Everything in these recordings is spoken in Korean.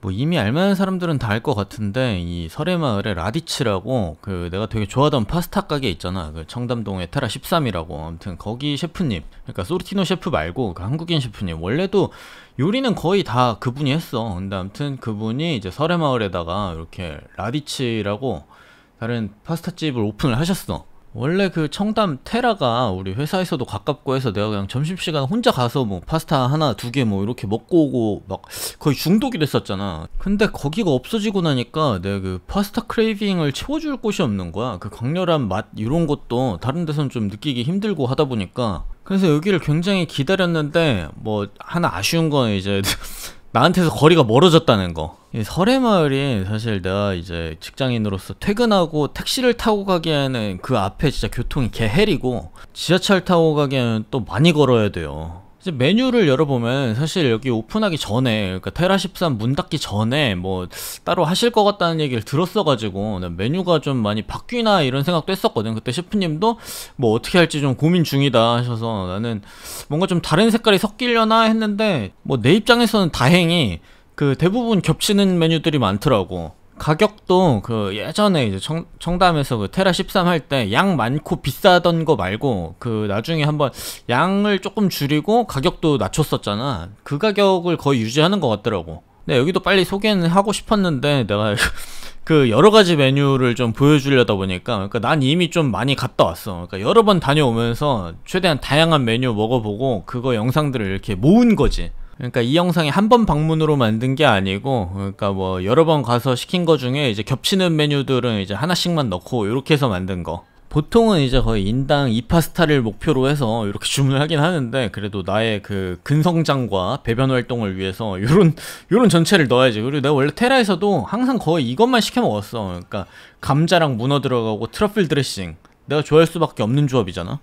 뭐 이미 알만한 사람들은 다 알 것 같은데 이 설해마을에 라디치라고 그 내가 되게 좋아하던 파스타 가게 있잖아 그 청담동에 테라 13이라고 아무튼 거기 셰프님 그러니까 소르티노 셰프 말고 그 한국인 셰프님 원래도 요리는 거의 다 그분이 했어 근데 아무튼 그분이 이제 설해마을에다가 이렇게 라디치라고 다른 파스타집을 오픈을 하셨어 원래 그 청담 테라가 우리 회사에서도 가깝고 해서 내가 그냥 점심시간 혼자 가서 뭐 파스타 하나 두 개 뭐 이렇게 먹고 오고 막 거의 중독이 됐었잖아 근데 거기가 없어지고 나니까 내가 그 파스타 크레이빙을 채워줄 곳이 없는 거야 그 강렬한 맛 이런 것도 다른 데선 좀 느끼기 힘들고 하다 보니까 그래서 여기를 굉장히 기다렸는데 뭐 하나 아쉬운 건 이제 나한테서 거리가 멀어졌다는 거. 이 설해마을이 사실 내가 이제 직장인으로서 퇴근하고 택시를 타고 가기에는 그 앞에 진짜 교통이 개헬이고 지하철 타고 가기에는 또 많이 걸어야 돼요. 이제 메뉴를 열어보면 사실 여기 오픈하기 전에 그러니까 테라 13 문 닫기 전에 뭐 따로 하실 것 같다는 얘기를 들었어가지고 메뉴가 좀 많이 바뀌나 이런 생각도 했었거든 그때 셰프님도 뭐 어떻게 할지 좀 고민 중이다 하셔서 나는 뭔가 좀 다른 색깔이 섞이려나 했는데 뭐 내 입장에서는 다행히 그 대부분 겹치는 메뉴들이 많더라고 가격도 그 예전에 이제 청, 청담에서 그 테라 13 할 때 양 많고 비싸던 거 말고 그 나중에 한번 양을 조금 줄이고 가격도 낮췄었잖아. 그 가격을 거의 유지하는 것 같더라고. 근데 여기도 빨리 소개는 하고 싶었는데 내가 그 여러 가지 메뉴를 좀 보여주려다 보니까 그러니까 난 이미 좀 많이 갔다 왔어. 그러니까 여러 번 다녀오면서 최대한 다양한 메뉴 먹어보고 그거 영상들을 이렇게 모은 거지. 그러니까 이 영상이 한 번 방문으로 만든 게 아니고 그러니까 뭐 여러 번 가서 시킨 거 중에 이제 겹치는 메뉴들은 이제 하나씩만 넣고 이렇게 해서 만든 거 보통은 이제 거의 인당 2파스타를 목표로 해서 이렇게 주문을 하긴 하는데 그래도 나의 그 근성장과 배변 활동을 위해서 요런 요런 전체를 넣어야지 그리고 내가 원래 테라에서도 항상 거의 이것만 시켜 먹었어 그러니까 감자랑 문어 들어가고 트러플 드레싱 내가 좋아할 수밖에 없는 조합이잖아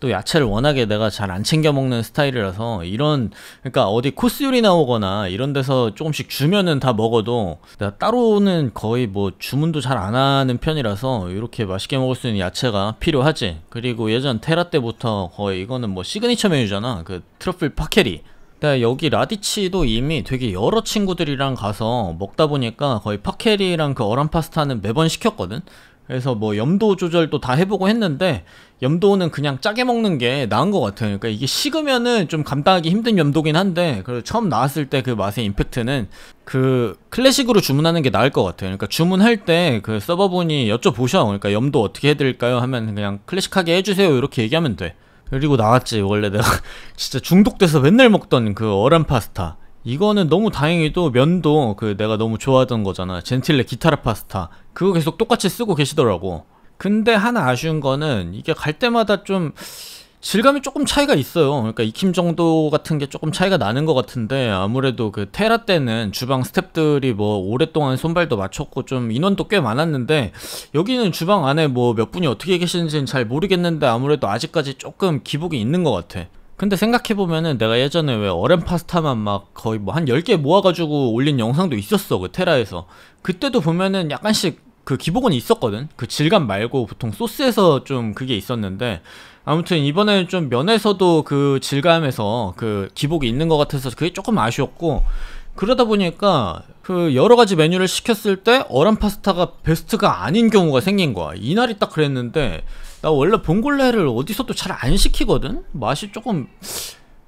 또 야채를 워낙에 내가 잘 안 챙겨 먹는 스타일이라서 이런 그러니까 어디 코스 요리 나오거나 이런 데서 조금씩 주면은 다 먹어도 내가 따로는 거의 뭐 주문도 잘 안 하는 편이라서 이렇게 맛있게 먹을 수 있는 야채가 필요하지 그리고 예전 테라 때부터 거의 이거는 뭐 시그니처 메뉴잖아 그 트러플 파케리 근데 여기 라디치도 이미 되게 여러 친구들이랑 가서 먹다 보니까 거의 파케리랑 그 어란 파스타는 매번 시켰거든 그래서 뭐 염도 조절도 다 해보고 했는데 염도는 그냥 짜게 먹는 게 나은 것 같아요. 그러니까 이게 식으면은 좀 감당하기 힘든 염도긴 한데 그래도 처음 나왔을 때 그 맛의 임팩트는 그 클래식으로 주문하는 게 나을 것 같아요. 그러니까 주문할 때 그 서버분이 여쭤보셔. 그러니까 염도 어떻게 해드릴까요? 하면 그냥 클래식하게 해주세요. 이렇게 얘기하면 돼. 그리고 나왔지 원래 내가 진짜 중독돼서 맨날 먹던 그 어란 파스타 이거는 너무 다행히도 면도 그 내가 너무 좋아하던 거잖아 젠틸레 기타라 파스타 그거 계속 똑같이 쓰고 계시더라고 근데 하나 아쉬운 거는 이게 갈 때마다 좀 질감이 조금 차이가 있어요 그러니까 익힘 정도 같은 게 조금 차이가 나는 것 같은데 아무래도 그 테라 때는 주방 스탭들이 뭐 오랫동안 손발도 맞췄고 좀 인원도 꽤 많았는데 여기는 주방 안에 뭐 몇 분이 어떻게 계시는지는 잘 모르겠는데 아무래도 아직까지 조금 기복이 있는 것 같아 근데 생각해보면은 내가 예전에 왜 어렌 파스타만 막 거의 뭐 한 10개 모아가지고 올린 영상도 있었어 그 테라에서 그때도 보면은 약간씩 그 기복은 있었거든 그 질감 말고 보통 소스에서 좀 그게 있었는데 아무튼 이번에는 좀 면에서도 그 질감에서 그 기복이 있는 것 같아서 그게 조금 아쉬웠고 그러다 보니까 그 여러 가지 메뉴를 시켰을 때 어란 파스타가 베스트가 아닌 경우가 생긴 거야 이날이 딱 그랬는데 나 원래 봉골레를 어디서도 잘 안 시키거든? 맛이 조금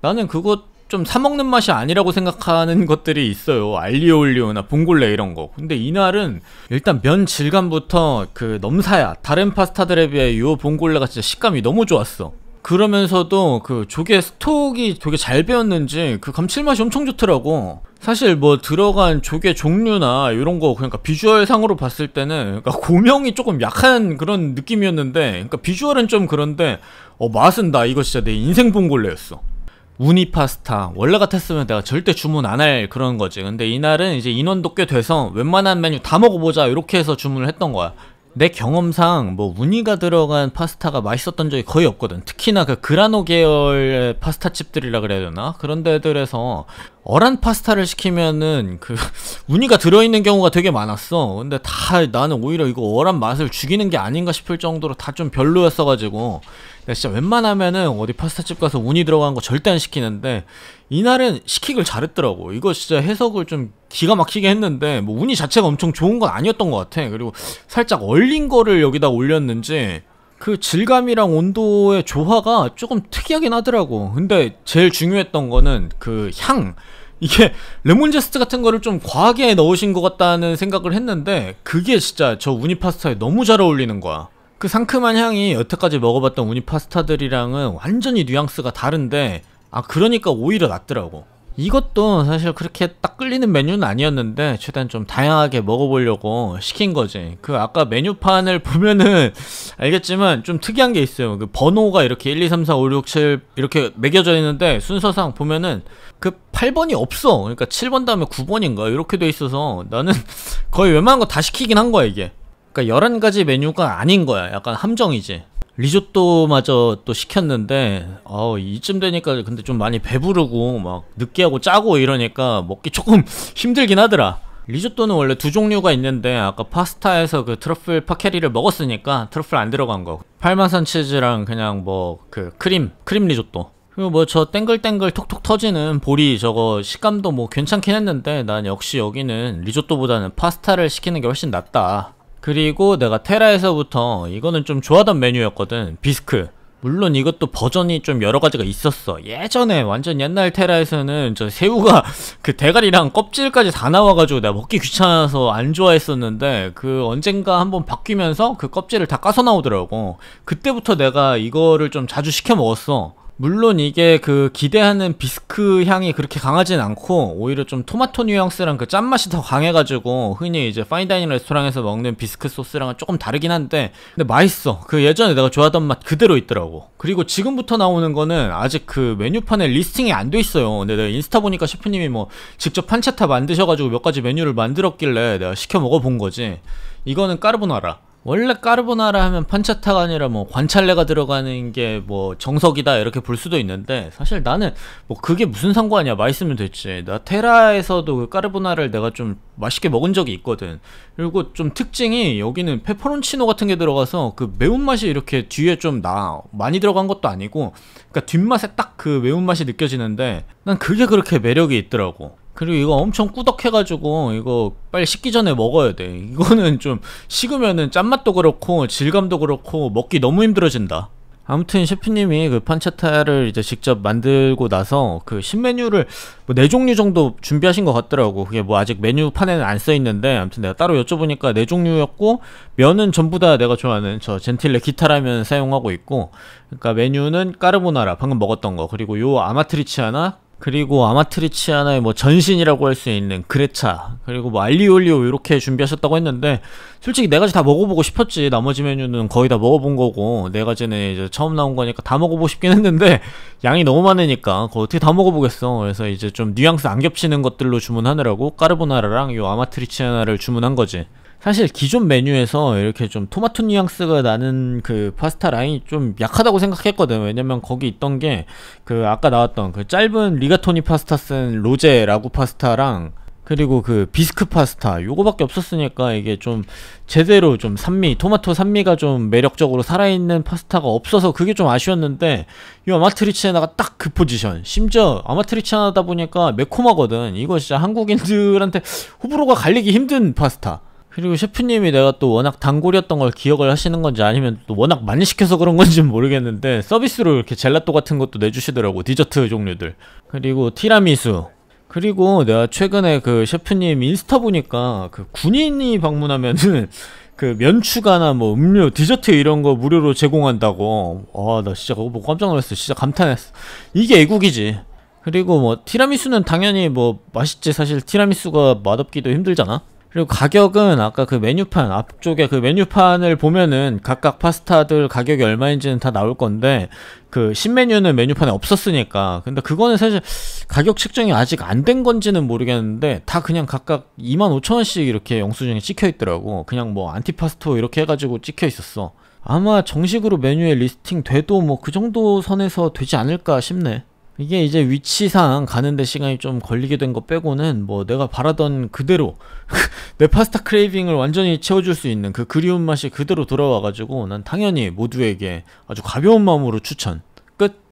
나는 그거 좀 사먹는 맛이 아니라고 생각하는 것들이 있어요 알리오올리오나 봉골레 이런 거 근데 이날은 일단 면 질감부터 그 넘사야 다른 파스타들에 비해 요 봉골레가 진짜 식감이 너무 좋았어 그러면서도 그 조개 스톡이 되게 잘 배웠는지 그 감칠맛이 엄청 좋더라고 사실 뭐 들어간 조개 종류나 이런 거 그러니까 비주얼 상으로 봤을 때는 그러니까 고명이 조금 약한 그런 느낌이었는데 그러니까 비주얼은 좀 그런데 어 맛은 나 이거 진짜 내 인생 봉골레였어 우니 파스타 원래 같았으면 내가 절대 주문 안 할 그런 거지 근데 이날은 이제 인원도 꽤 돼서 웬만한 메뉴 다 먹어보자 이렇게 해서 주문을 했던 거야 내 경험상 뭐 우니가 들어간 파스타가 맛있었던 적이 거의 없거든 특히나 그 그라노 계열 의 파스타집들이라 그래야 되나? 그런 데들에서 어란 파스타를 시키면은 그 우니가 들어있는 경우가 되게 많았어 근데 다 나는 오히려 이거 어란 맛을 죽이는 게 아닌가 싶을 정도로 다 좀 별로였어가지고 진짜 웬만하면은 어디 파스타집 가서 우니 들어간 거 절대 안 시키는데 이날은 시킥을 잘했더라고. 이거 진짜 해석을 좀 기가 막히게 했는데 뭐 운이 자체가 엄청 좋은 건 아니었던 것 같아. 그리고 살짝 얼린 거를 여기다 올렸는지 그 질감이랑 온도의 조화가 조금 특이하긴 하더라고. 근데 제일 중요했던 거는 그 향. 이게 레몬 제스트 같은 거를 좀 과하게 넣으신 것 같다는 생각을 했는데 그게 진짜 저 우니 파스타에 너무 잘 어울리는 거야. 그 상큼한 향이 여태까지 먹어봤던 우니 파스타들이랑은 완전히 뉘앙스가 다른데 아 그러니까 오히려 낫더라고 이것도 사실 그렇게 딱 끌리는 메뉴는 아니었는데 최대한 좀 다양하게 먹어보려고 시킨 거지 그 아까 메뉴판을 보면은 알겠지만 좀 특이한 게 있어요 그 번호가 이렇게 1, 2, 3, 4, 5, 6, 7 이렇게 매겨져 있는데 순서상 보면은 그 8번이 없어 그러니까 7번 다음에 9번인가 이렇게 돼 있어서 나는 거의 웬만한 거 다 시키긴 한 거야 이게 그러니까 11가지 메뉴가 아닌 거야 약간 함정이지 리조또마저 또 시켰는데 어 이쯤 되니까 근데 좀 많이 배부르고 막 느끼하고 짜고 이러니까 먹기 조금 힘들긴 하더라 리조또는 원래 두 종류가 있는데 아까 파스타에서 그 트러플 파케리를 먹었으니까 트러플 안 들어간 거 팔마산 치즈랑 그냥 뭐 그 크림 크림 리조또 그리고 뭐 저 땡글땡글 톡톡 터지는 보리 저거 식감도 뭐 괜찮긴 했는데 난 역시 여기는 리조또보다는 파스타를 시키는 게 훨씬 낫다 그리고 내가 테라에서부터 이거는 좀 좋아하던 메뉴였거든 비스크 물론 이것도 버전이 좀 여러가지가 있었어 예전에 완전 옛날 테라에서는 저 새우가 그 대가리랑 껍질까지 다 나와가지고 내가 먹기 귀찮아서 안 좋아했었는데 그 언젠가 한번 바뀌면서 그 껍질을 다 까서 나오더라고 그때부터 내가 이거를 좀 자주 시켜 먹었어 물론 이게 그 기대하는 비스크 향이 그렇게 강하진 않고 오히려 좀 토마토 뉘앙스랑 그 짠맛이 더 강해가지고 흔히 이제 파인다이닝 레스토랑에서 먹는 비스크 소스랑은 조금 다르긴 한데 근데 맛있어 그 예전에 내가 좋아하던 맛 그대로 있더라고 그리고 지금부터 나오는 거는 아직 그 메뉴판에 리스팅이 안 돼 있어요 근데 내가 인스타 보니까 셰프님이 뭐 직접 판체타 만드셔가지고 몇 가지 메뉴를 만들었길래 내가 시켜 먹어본 거지 이거는 까르보나라 원래 까르보나라 하면 판차타가 아니라 뭐 관찰레가 들어가는 게 뭐 정석이다 이렇게 볼 수도 있는데 사실 나는 뭐 그게 무슨 상관이야 맛있으면 됐지 나 테라에서도 그 까르보나를 내가 좀 맛있게 먹은 적이 있거든 그리고 좀 특징이 여기는 페퍼론치노 같은 게 들어가서 그 매운맛이 이렇게 뒤에 좀나 많이 들어간 것도 아니고 그러니까 뒷맛에 딱 그 매운맛이 느껴지는데 난 그게 그렇게 매력이 있더라고 그리고 이거 엄청 꾸덕해가지고 이거 빨리 식기 전에 먹어야 돼 이거는 좀 식으면은 짠맛도 그렇고 질감도 그렇고 먹기 너무 힘들어진다 아무튼 셰프님이 그 판체타를 이제 직접 만들고 나서 그 신메뉴를 뭐 네 종류 정도 준비하신 것 같더라고 그게 뭐 아직 메뉴판에는 안 써있는데 아무튼 내가 따로 여쭤보니까 네 종류였고 면은 전부 다 내가 좋아하는 저 젠틸레 기타라면 사용하고 있고 그니까 메뉴는 까르보나라 방금 먹었던 거 그리고 요 아마트리치 아나 그리고 아마트리치아나의 뭐 전신이라고 할 수 있는 그레차 그리고 뭐 알리올리오 이렇게 준비하셨다고 했는데 솔직히 네 가지 다 먹어보고 싶었지 나머지 메뉴는 거의 다 먹어본 거고 네 가지는 이제 처음 나온 거니까 다 먹어보고 싶긴 했는데 양이 너무 많으니까 그거 어떻게 다 먹어보겠어 그래서 이제 좀 뉘앙스 안 겹치는 것들로 주문하느라고 까르보나라랑 요 아마트리치아나를 주문한 거지 사실 기존 메뉴에서 이렇게 좀 토마토 뉘앙스가 나는 그 파스타 라인이 좀 약하다고 생각했거든. 왜냐면 거기 있던 게 그 아까 나왔던 그 짧은 리가토니 파스타 쓴 로제 라구 파스타랑 그리고 그 비스크 파스타 요거밖에 없었으니까 이게 좀 제대로 좀 산미 토마토 산미가 좀 매력적으로 살아있는 파스타가 없어서 그게 좀 아쉬웠는데 이아마트리치에다가딱 그 포지션 심지어 아마트리치하나다 보니까 매콤하거든 이거 진짜 한국인들한테 호불호가 갈리기 힘든 파스타 그리고 셰프님이 내가 또 워낙 단골이었던 걸 기억을 하시는 건지 아니면 또 워낙 많이 시켜서 그런 건지 모르겠는데 서비스로 이렇게 젤라또 같은 것도 내주시더라고 디저트 종류들 그리고 티라미수 그리고 내가 최근에 그 셰프님 인스타 보니까 그 군인이 방문하면은 그 면추가나 뭐 음료 디저트 이런 거 무료로 제공한다고 아 나 진짜 그거 보고 깜짝 놀랐어 진짜 감탄했어 이게 애국이지 그리고 뭐 티라미수는 당연히 뭐 맛있지 사실 티라미수가 맛없기도 힘들잖아 그리고 가격은 아까 그 메뉴판 앞쪽에 그 메뉴판을 보면은 각각 파스타들 가격이 얼마인지는 다 나올 건데 그 신메뉴는 메뉴판에 없었으니까 근데 그거는 사실 가격 측정이 아직 안 된 건지는 모르겠는데 다 그냥 각각 25,000원씩 이렇게 영수증에 찍혀 있더라고 그냥 뭐 안티파스토 이렇게 해가지고 찍혀 있었어 아마 정식으로 메뉴에 리스팅 돼도 뭐 그 정도 선에서 되지 않을까 싶네 이게 이제 위치상 가는데 시간이 좀 걸리게 된 거 빼고는 뭐 내가 바라던 그대로 내 파스타 크레이빙을 완전히 채워줄 수 있는 그 그리운 맛이 그대로 돌아와가지고 난 당연히 모두에게 아주 가벼운 마음으로 추천 끝